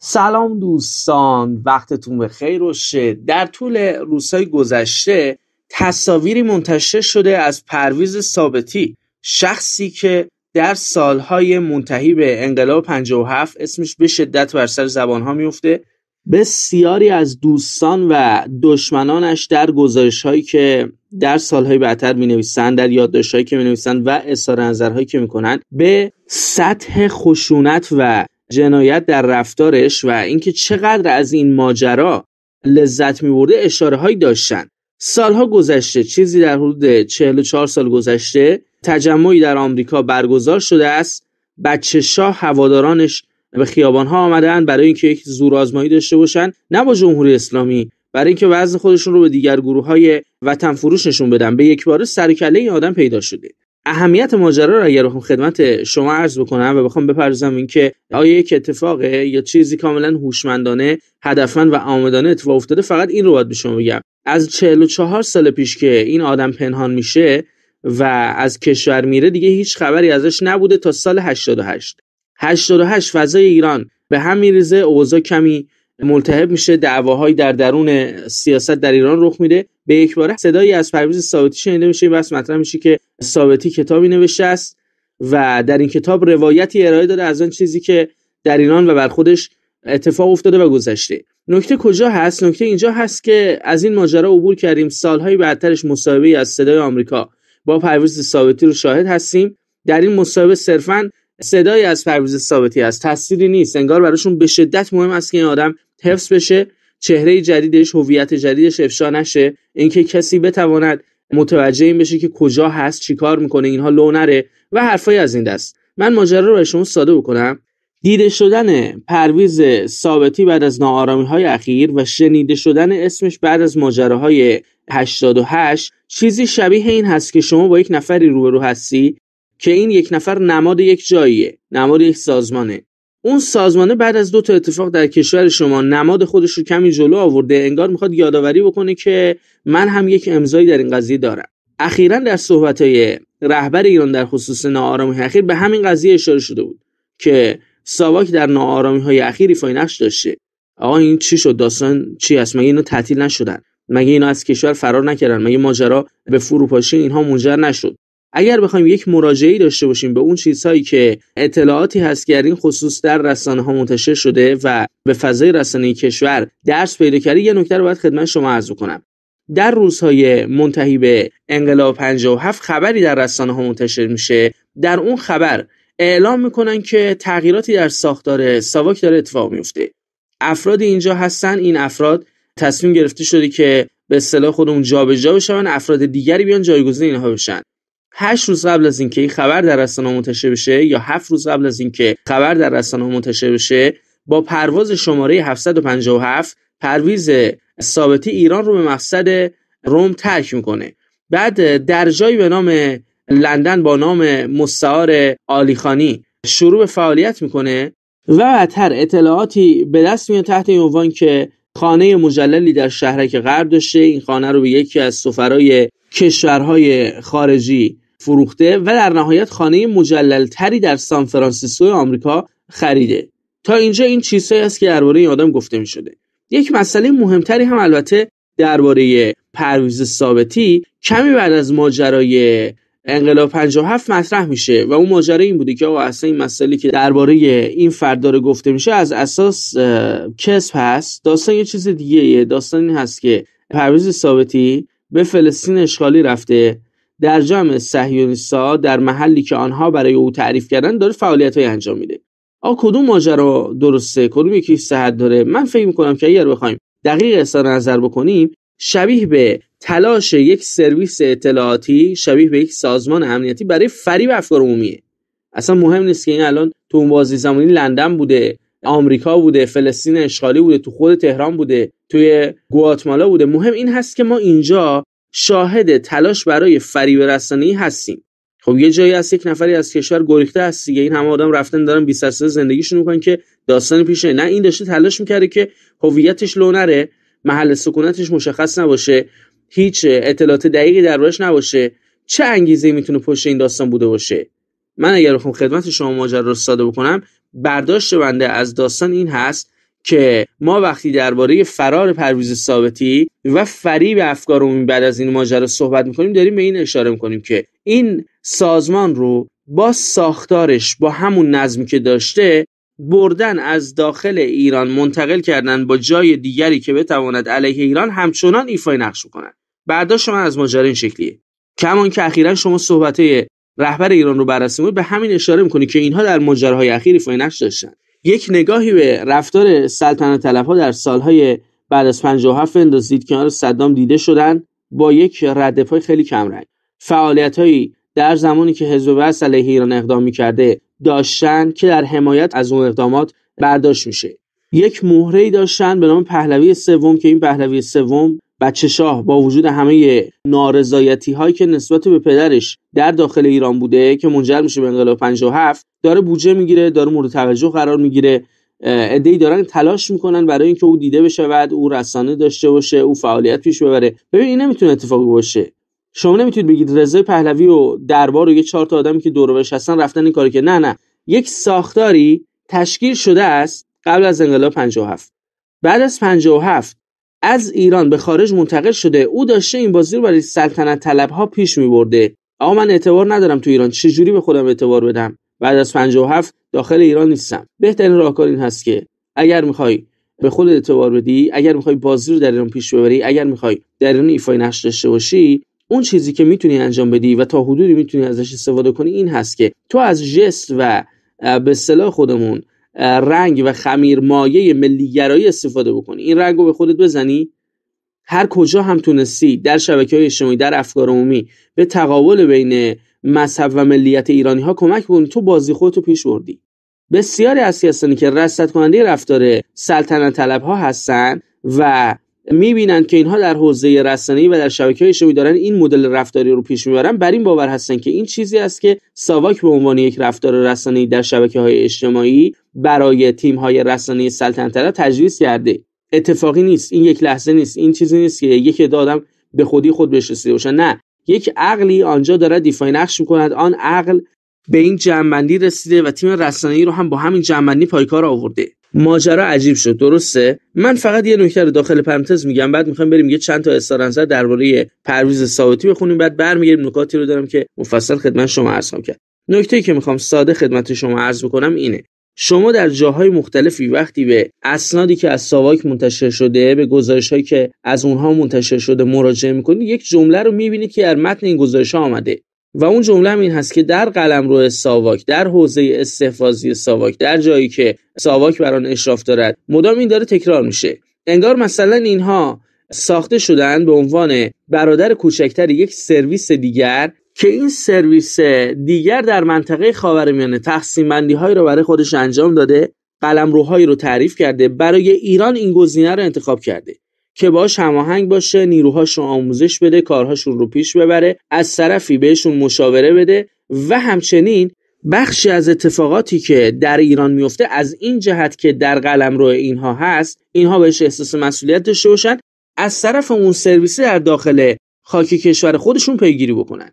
سلام دوستان وقتتون به خیر و در طول روزهای گذشته تصاویری منتشر شده از پرویز ثابتی شخصی که در سالهای منتهی به انقلاب 57 اسمش به شدت بر سر زبانها میفته بسیاری از دوستان و دشمنانش در گزارش هایی که در سالهای بعدتر می نویسند در یادداشت هایی که می نویسند و اظهار نظرهایی که می کنند به سطح خشونت و جنایت در رفتارش و اینکه چقدر از این ماجرا لذت میبرده اشاره هایی داشتن سالها گذشته چیزی در حدود 44 سال گذشته تجمعی در آمریکا برگزار شده است بچه شاه هوادارانش به خیابان ها آمدن برای اینکه یک زورآزمایی داشته باشن نه با جمهوری اسلامی برای اینکه وزن خودشون رو به دیگر گروه های وطن فروش نشون بدن به یک بار سر این آدم پیدا شده اهمیت ماجرا رو اگر بخوام خدمت شما عرض بکنم و بخوام بپردازم اینکه آیا یک اتفاقه یا چیزی کاملا هوشمندانه هدفمند و آمدانه اتفاق افتاده فقط این رو باید به شما بگم از 44 سال پیش که این آدم پنهان میشه و از کشور میره دیگه هیچ خبری ازش نبوده تا سال 88 88 فضای ایران به هم میریزه اوضاع کمی ملتهب میشه دعواهایی در درون سیاست در ایران رخ میده به یک باره صدایی از پرویز ثابتی شنیده میشه این بس مطرح میشه که ثابتی کتابی نوشته است و در این کتاب روایتی ارائه داده از آن چیزی که در ایران و بر خودش اتفاق افتاده و گذشته نکته کجا هست نکته اینجا هست که از این ماجرا عبور کردیم سالهای بعدترش مصاحبه از صدای آمریکا با پرویز ثابتی رو شاهد هستیم در این مصاحبه صرفا صدای از پرویز ثابتی است تصویری نیست انگار براشون به شدت مهم است که این آدم حفظ بشه چهره جدیدش هویت جدیدش افشا نشه اینکه کسی بتواند متوجه این بشه که کجا هست چیکار میکنه اینها لو نره و حرفای از این دست من ماجرا رو به شما ساده بکنم دیده شدن پرویز ثابتی بعد از ناآرامی های اخیر و شنیده شدن اسمش بعد از ماجراهای 88 چیزی شبیه این هست که شما با یک نفری روبرو هستی که این یک نفر نماد یک جاییه نماد یک سازمانه اون سازمانه بعد از دو تا اتفاق در کشور شما نماد خودش رو کمی جلو آورده انگار میخواد یادآوری بکنه که من هم یک امضایی در این قضیه دارم اخیرا در صحبت های رهبر ایران در خصوص ناآرامی اخیر به همین قضیه اشاره شده بود که ساواک در ناآرامی های اخیر ایفای نقش داشته آقا این چی شد داستان چی است مگه اینا تعطیل نشدن مگه اینا از کشور فرار نکردن مگه ماجرا به فروپاشی اینها منجر نشد اگر بخوایم یک مراجعه داشته باشیم به اون چیزهایی که اطلاعاتی هست که این خصوص در رسانه ها منتشر شده و به فضای رسانه کشور درس پیدا کرده یه نکته رو باید خدمت شما عرض کنم در روزهای منتهی به انقلاب 57 خبری در رسانه ها منتشر میشه در اون خبر اعلام میکنن که تغییراتی در ساختار ساواک داره اتفاق میفته افراد اینجا هستن این افراد تصمیم گرفته شده که به اصطلاح خودمون جابجا بشن افراد دیگری بیان جایگزین اینها بشن هشت روز قبل از اینکه این خبر در رسانه منتشر بشه یا هفت روز قبل از اینکه خبر در رسانه منتشر بشه با پرواز شماره 757 پرویز ثابتی ایران رو به مقصد روم ترک میکنه بعد در جایی به نام لندن با نام مستعار آلیخانی شروع به فعالیت میکنه و بعدتر اطلاعاتی به دست میاد تحت این عنوان که خانه مجللی در شهرک غرب داشته این خانه رو به یکی از سفرای کشورهای خارجی فروخته و در نهایت خانه تری در سان فرانسیسکو آمریکا خریده تا اینجا این چیزهایی است که درباره این آدم گفته می شده یک مسئله مهمتری هم البته درباره پرویز ثابتی کمی بعد از ماجرای انقلاب 57 مطرح میشه و اون ماجرا این بوده که آقا اصلا این مسئله که درباره این فرد داره گفته میشه از اساس کسب هست داستان یه چیز دیگه داستان این هست که پرویز ثابتی به فلسطین اشغالی رفته در جمع یونیسا در محلی که آنها برای او تعریف کردن داره فعالیت های انجام میده آ کدوم ماجرا درسته کدوم یکی صحت داره من فکر میکنم که اگر بخوایم دقیق اصلا نظر بکنیم شبیه به تلاش یک سرویس اطلاعاتی شبیه به یک سازمان امنیتی برای فریب افکار عمومیه اصلا مهم نیست که این الان تو اون بازی زمانی لندن بوده آمریکا بوده فلسطین اشغالی بوده تو خود تهران بوده توی گواتمالا بوده مهم این هست که ما اینجا شاهد تلاش برای فریب رسانی هستیم خب یه جایی هست یک نفری از کشور گریخته هست دیگه این همه آدم رفتن دارن بی سر زندگیشون میکنن که داستان پیشه نه این داشته تلاش میکرده که هویتش لو محل سکونتش مشخص نباشه هیچ اطلاعات دقیقی دربارش نباشه چه انگیزه میتونه پشت این داستان بوده باشه من اگر بخوام خدمت شما ماجر رو ساده بکنم برداشت بنده از داستان این هست که ما وقتی درباره فرار پرویز ثابتی و فریب افکار عمومی بعد از این ماجرا صحبت میکنیم داریم به این اشاره میکنیم که این سازمان رو با ساختارش با همون نظمی که داشته بردن از داخل ایران منتقل کردن با جای دیگری که بتواند علیه ایران همچنان ایفای نقش کند. بعدا شما از ماجرا این شکلیه کمان که اخیرا شما صحبت رهبر ایران رو بررسی به همین اشاره میکنی که اینها در ماجراهای اخیر ایفای نقش داشتن یک نگاهی به رفتار سلطنت طلبها در سالهای بعد از 57 اندازید کنار صدام دیده شدن با یک رد پای خیلی کمرنگ فعالیت هایی در زمانی که حزب بس علیه ایران اقدام می کرده داشتن که در حمایت از اون اقدامات برداشت میشه یک مهره ای داشتن به نام پهلوی سوم که این پهلوی سوم بچه شاه با وجود همه نارضایتی هایی که نسبت به پدرش در داخل ایران بوده که منجر میشه به انقلاب 57 داره بودجه میگیره داره مورد توجه قرار میگیره ای دارن تلاش میکنن برای اینکه او دیده بشود او رسانه داشته باشه او فعالیت پیش ببره ببین این نمیتونه اتفاقی باشه شما نمیتونید بگید رضا پهلوی و دربار و یه چهار تا آدم که دور هستن رفتن این کاری که نه نه یک ساختاری تشکیل شده است قبل از انقلاب 57 بعد از 57 از ایران به خارج منتقل شده او داشته این بازی رو برای سلطنت طلب ها پیش می برده اما من اعتبار ندارم تو ایران چه جوری به خودم اعتبار بدم بعد از 57 داخل ایران نیستم بهترین راهکار این هست که اگر میخوای به خود اعتبار بدی اگر میخوای بازی رو در ایران پیش ببری اگر میخوای در ایران ایفای نقش داشته باشی اون چیزی که میتونی انجام بدی و تا حدودی میتونی ازش استفاده کنی این هست که تو از جست و به اصطلاح خودمون رنگ و خمیر مایه ملیگرایی استفاده بکنی این رنگ به خودت بزنی هر کجا هم تونستی در شبکه های اجتماعی در افکار عمومی به تقابل بین مذهب و ملیت ایرانی ها کمک بکنی تو بازی رو پیش بردی بسیاری از کسانی که رصد کننده رفتار سلطنت طلب ها هستن و میبینند که اینها در حوزه رسانه‌ای و در شبکه‌های اجتماعی دارن این مدل رفتاری رو پیش میبرن بر این باور هستن که این چیزی است که ساواک به عنوان یک رفتار رسانه‌ای در شبکه‌های اجتماعی برای تیم‌های های رسانه‌ای سلطنت طلب کرده اتفاقی نیست این یک لحظه نیست این چیزی نیست که یک دادم به خودی خود بهش رسیده باشن نه یک عقلی آنجا دارد دیفای نقش میکند آن عقل به این جنبندی رسیده و تیم رسانه‌ای رو هم با همین جنبندی پایکار آورده ماجرا عجیب شد درسته من فقط یه نکته رو داخل پرانتز میگم بعد میخوام بریم یه چند تا استارنزه درباره پرویز ثابتی بخونیم بعد برمیگردیم نکاتی رو دارم که مفصل خدمت شما عرض کرد نکته که میخوام ساده خدمت شما عرض بکنم اینه شما در جاهای مختلفی وقتی به اسنادی که از ساواک منتشر شده به گزارش هایی که از اونها منتشر شده مراجعه میکنید یک جمله رو میبینید که در متن این گزارش ها آمده و اون جمله این هست که در قلم روی ساواک در حوزه استحفاظی ساواک در جایی که ساواک بران اشراف دارد مدام این داره تکرار میشه انگار مثلا اینها ساخته شدن به عنوان برادر کوچکتر یک سرویس دیگر که این سرویس دیگر در منطقه خاورمیانه تقسیم بندی هایی رو برای خودش انجام داده قلمروهایی رو تعریف کرده برای ایران این گزینه رو انتخاب کرده که باش هماهنگ باشه نیروهاشون آموزش بده کارهاشون رو پیش ببره از طرفی بهشون مشاوره بده و همچنین بخشی از اتفاقاتی که در ایران میفته از این جهت که در قلم روی اینها هست اینها بهش احساس مسئولیت داشته باشن از طرف اون سرویسی در داخل خاک کشور خودشون پیگیری بکنن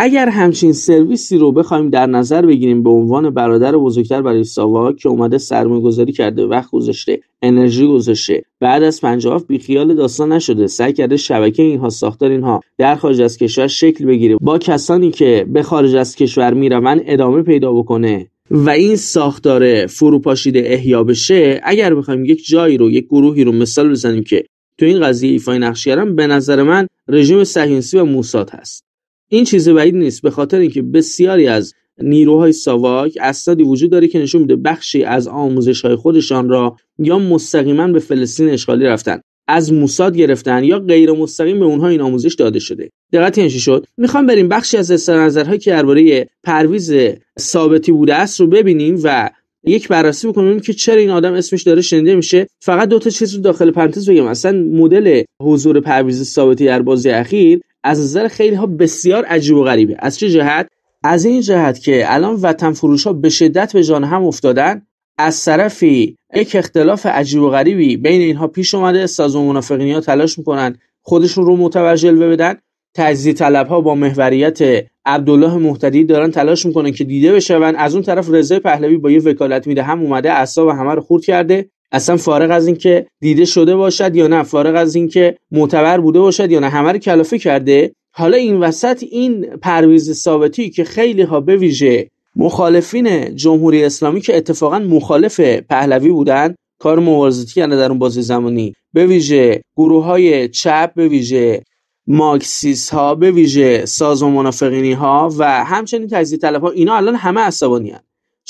اگر همچین سرویسی رو بخوایم در نظر بگیریم به عنوان برادر بزرگتر برای ساواک که اومده سرمایه گذاری کرده وقت گذاشته انرژی گذاشته بعد از بی خیال داستان نشده سعی کرده شبکه اینها ساختار اینها در خارج از کشور شکل بگیره با کسانی که به خارج از کشور میروند ادامه پیدا بکنه و این ساختار فروپاشیده احیا بشه اگر بخوایم یک جایی رو یک گروهی رو مثال بزنیم که تو این قضیه ایفای نقش به نظر من رژیم صهیونیستی و موساد هست این چیز بعید نیست به خاطر اینکه بسیاری از نیروهای ساواک اسنادی وجود داره که نشون میده بخشی از آموزش های خودشان را یا مستقیما به فلسطین اشغالی رفتن از موساد گرفتن یا غیر مستقیم به اونها این آموزش داده شده دقت این شد میخوام بریم بخشی از اظهار که درباره پرویز ثابتی بوده است رو ببینیم و یک بررسی بکنیم که چرا این آدم اسمش داره شنیده میشه فقط دو تا چیز رو داخل پرانتز بگم اصلا مدل حضور پرویز ثابتی در بازی اخیر از نظر خیلی ها بسیار عجیب و غریبه از چه جهت از این جهت که الان وطن فروش ها به شدت به جان هم افتادن از طرفی یک اختلاف عجیب و غریبی بین اینها پیش اومده و منافقین ها تلاش میکنن خودشون رو متوجه جلوه بدن تجزیه طلب ها با محوریت عبدالله محتدی دارن تلاش میکنن که دیده بشون از اون طرف رضا پهلوی با یه وکالت میده هم اومده اعصاب همه رو خورد کرده اصلا فارغ از اینکه دیده شده باشد یا نه فارغ از اینکه معتبر بوده باشد یا نه همه رو کلافه کرده حالا این وسط این پرویز ثابتی که خیلی ها به ویژه مخالفین جمهوری اسلامی که اتفاقا مخالف پهلوی بودن کار مبارزاتی کنه در اون بازی زمانی به ویژه گروه های چپ به ویژه ماکسیس ها به ویژه ساز و منافقینی ها و همچنین تجزیه طلب ها اینا الان همه عصبانی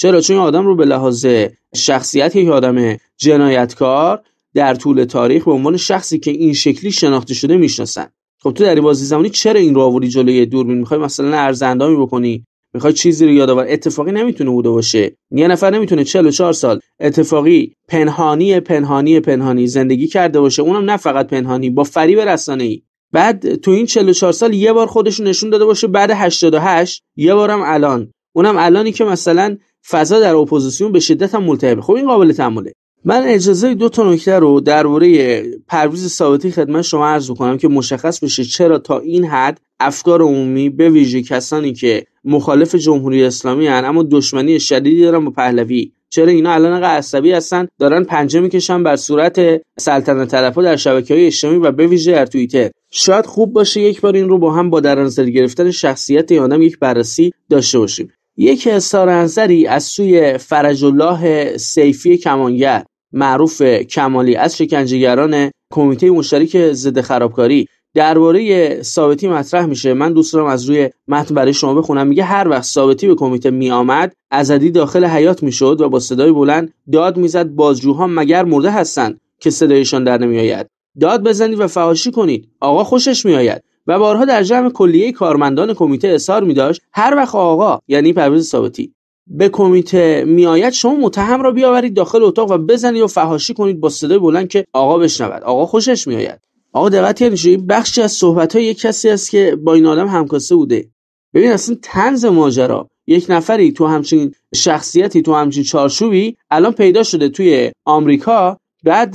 چرا چون آدم رو به لحاظ شخصیت یک آدم جنایتکار در طول تاریخ به عنوان شخصی که این شکلی شناخته شده میشناسن خب تو در این بازی زمانی چرا این رو آوردی جلوی دوربین میخوای مثلا ارزندامی بکنی میخوای چیزی رو یادآور اتفاقی نمیتونه بوده باشه یه نفر نمیتونه 44 سال اتفاقی پنهانی پنهانی پنهانی زندگی کرده باشه اونم نه فقط پنهانی با فریب ای بعد تو این 44 سال یه بار خودشون نشون داده باشه بعد 88 یه بارم الان اونم الانی که مثلا فضا در اپوزیسیون به شدت هم ملتهبه خب این قابل تعمله من اجازه دو تا نکته رو درباره پرویز ثابتی خدمت شما عرض کنم که مشخص بشه چرا تا این حد افکار عمومی به ویژه کسانی که مخالف جمهوری اسلامی هن اما دشمنی شدیدی دارن با پهلوی چرا اینا الان عصبی هستن دارن پنجه میکشن بر صورت سلطنت طلبها در شبکه های اجتماعی و به ویژه در توییتر شاید خوب باشه یک بار این رو با هم با در گرفتن شخصیت این یک بررسی داشته باشیم یک سارنظری از سوی فرج الله سیفی کمانگر معروف کمالی از شکنجهگران کمیته مشترک ضد خرابکاری درباره ثابتی مطرح میشه من دوست دارم از روی متن برای شما بخونم میگه هر وقت ثابتی به کمیته میآمد ازدی داخل حیات میشد و با صدای بلند داد میزد بازجوها مگر مرده هستند که صدایشان در نمیآید داد بزنید و فحاشی کنید آقا خوشش میآید و بارها در جمع کلیه کارمندان کمیته اظهار می داشت هر وقت آقا یعنی پرویز ثابتی به کمیته میآید شما متهم را بیاورید داخل اتاق و بزنید و فهاشی کنید با صدای بلند که آقا بشنود آقا خوشش میآید آقا دقت کنید یعنی این بخشی از صحبت های یک کسی است که با این آدم همکاسه بوده ببین اصلا تنز ماجرا یک نفری تو همچین شخصیتی تو همچین چارشوبی الان پیدا شده توی آمریکا بعد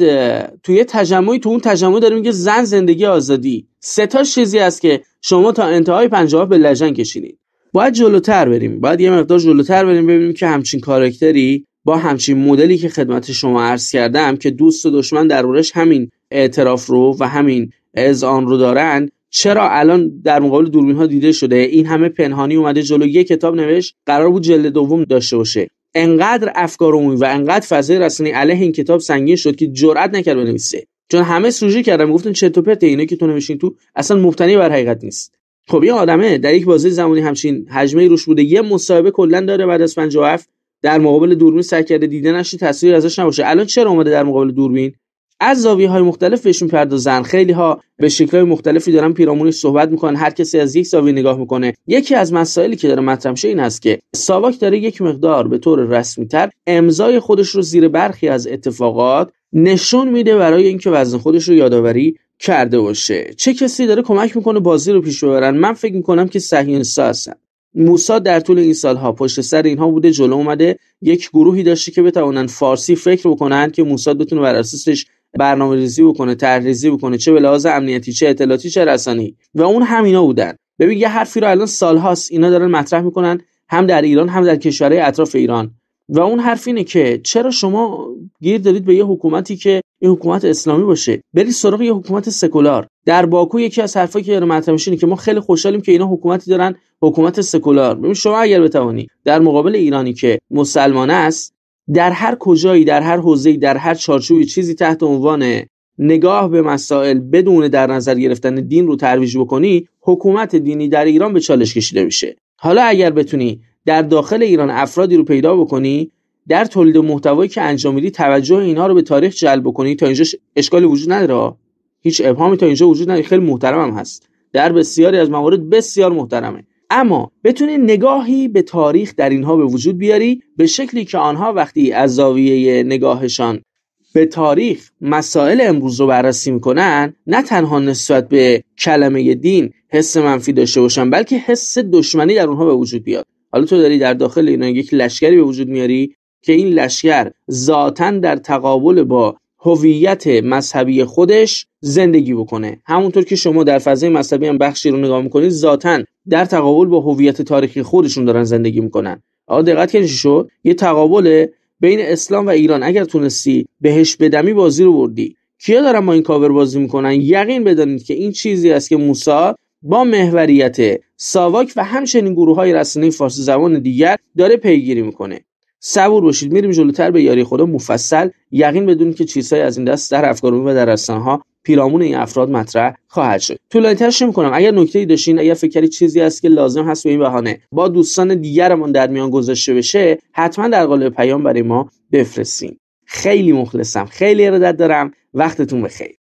توی یه تجمعی تو اون تجمع داره میگه زن زندگی آزادی سه تا چیزی است که شما تا انتهای پنجاه به لجن کشینید باید جلوتر بریم باید یه مقدار جلوتر بریم ببینیم که همچین کارکتری با همچین مدلی که خدمت شما عرض کردم که دوست و دشمن در همین اعتراف رو و همین از آن رو دارن چرا الان در مقابل دوربین ها دیده شده این همه پنهانی اومده جلو یه کتاب نوشت قرار بود جلد دوم داشته باشه انقدر افکار عمومی و انقدر فضای رسانی علیه این کتاب سنگین شد که جرئت نکرد بنویسه چون همه سوژه کردن میگفتن چرت و پرت اینا که تو نمیشین تو اصلا مبتنی بر حقیقت نیست خب یه آدمه در یک بازه زمانی همچین حجمه روش بوده یه مصاحبه کلا داره بعد از 57 در مقابل دوربین سعی کرده دیده نشه تصویر ازش نباشه الان چرا اومده در مقابل دوربین از زاویه های مختلف بهش پردازن خیلی ها به شکل های مختلفی دارن پیرامونش صحبت میکنن هر کسی از یک زاویه نگاه میکنه یکی از مسائلی که داره مطرح میشه این است که ساواک داره یک مقدار به طور رسمی تر امضای خودش رو زیر برخی از اتفاقات نشون میده برای اینکه وزن خودش رو یادآوری کرده باشه چه کسی داره کمک میکنه بازی رو پیش ببرن من فکر میکنم که سهیونسا هستن موسا در طول این سالها پشت سر اینها بوده جلو اومده یک گروهی داشته که بتوانند فارسی فکر بکنن که موساد بتونه بر اساسش برنامه ریزی بکنه تحریزی بکنه چه به لحاظ امنیتی چه اطلاعاتی چه رسانی و اون اینا بودن ببین یه حرفی رو الان سالهاست اینا دارن مطرح میکنن هم در ایران هم در کشورهای اطراف ایران و اون حرف اینه که چرا شما گیر دارید به یه حکومتی که یه حکومت اسلامی باشه بری سراغ یه حکومت سکولار در باکو یکی از حرفایی که مطرح میشه که ما خیلی خوشحالیم که اینا حکومتی دارن حکومت سکولار ببین شما اگر بتوانی در مقابل ایرانی که مسلمان است در هر کجایی در هر حوزه در هر چارچوبی چیزی تحت عنوان نگاه به مسائل بدون در نظر گرفتن دین رو ترویج بکنی حکومت دینی در ایران به چالش کشیده میشه حالا اگر بتونی در داخل ایران افرادی رو پیدا بکنی در تولید محتوایی که انجام میدی توجه اینها رو به تاریخ جلب بکنی تا اینجا اشکالی وجود نداره هیچ ابهامی تا اینجا وجود نداره خیلی محترمم هست در بسیاری از موارد بسیار محترمه اما بتونی نگاهی به تاریخ در اینها به وجود بیاری به شکلی که آنها وقتی از زاویه نگاهشان به تاریخ مسائل امروز رو بررسی میکنن نه تنها نسبت به کلمه دین حس منفی داشته باشن بلکه حس دشمنی در اونها به وجود بیاد حالا تو داری در داخل اینا یک لشکری به وجود میاری که این لشکر ذاتا در تقابل با هویت مذهبی خودش زندگی بکنه همونطور که شما در فضای مذهبی هم بخشی رو نگاه میکنید ذاتا در تقابل با هویت تاریخی خودشون دارن زندگی میکنن آقا دقت کنید شد یه تقابل بین اسلام و ایران اگر تونستی بهش بدمی بازی رو بردی کیا دارن با این کاور بازی میکنن یقین بدانید که این چیزی است که موسا با محوریت ساواک و همچنین گروه های رسانه فارسی زبان دیگر داره پیگیری میکنه صبور باشید میریم جلوتر به یاری خدا مفصل یقین بدونید که چیزهایی از این دست در افکارون و در ها پیرامون این افراد مطرح خواهد شد ترش نمی‌کنم اگر نکته‌ای داشتین اگر فکری چیزی هست که لازم هست به این بهانه با دوستان دیگرمون در میان گذاشته بشه حتما در قالب پیام برای ما بفرستین خیلی مخلصم خیلی ارادت دارم وقتتون بخیر